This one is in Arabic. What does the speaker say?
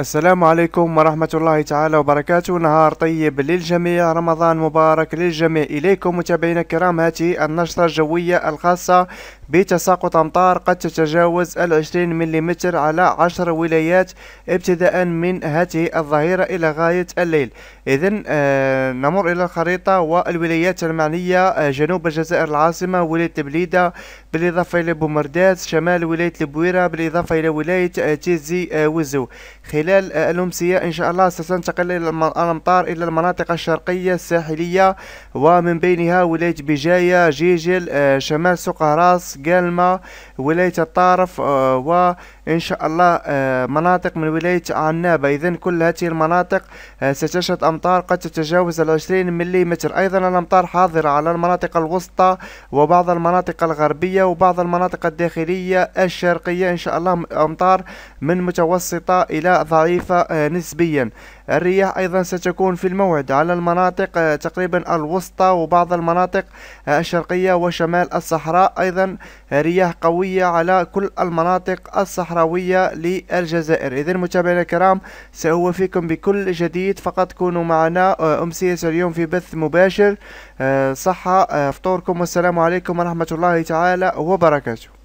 السلام عليكم ورحمة الله تعالى وبركاته نهار طيب للجميع رمضان مبارك للجميع إليكم متابعينا الكرام هذه النشرة الجوية الخاصة بتساقط أمطار قد تتجاوز العشرين ملم على عشر ولايات ابتداء من هذه الظهيرة إلى غاية الليل إذا آه نمر إلى الخريطة والولايات المعنية آه جنوب الجزائر العاصمة ولاية بليدة بالإضافة إلى بومرداس شمال ولاية البويرة بالإضافة إلى ولاية آه، تيزي آه وزو خلال خلال الأمسية إن شاء الله ستنتقل الأمطار إلى المناطق الشرقية الساحلية ومن بينها ولاية بجاية جيجل آه، شمال سوق راس قالمة ولاية الطارف آه، وإن شاء الله آه، مناطق من ولاية عنابة إذا كل هذه المناطق ستشهد أمطار قد تتجاوز العشرين ملي متر أيضا الأمطار حاضرة على المناطق الوسطى وبعض المناطق الغربية وبعض المناطق الداخلية الشرقية إن شاء الله أمطار من متوسطة إلى ضعيفة آه، نسبيا الرياح أيضا ستكون في الموعد على المناطق آه، تقريبا الوسطى وبعض المناطق آه، الشرقية وشمال الصحراء أيضا رياح قوية على كل المناطق الصحراوية للجزائر إذا متابعينا الكرام سأوفيكم بكل جديد فقط كونوا معنا أمسية اليوم في بث مباشر صحة فطوركم والسلام عليكم ورحمة الله تعالى وبركاته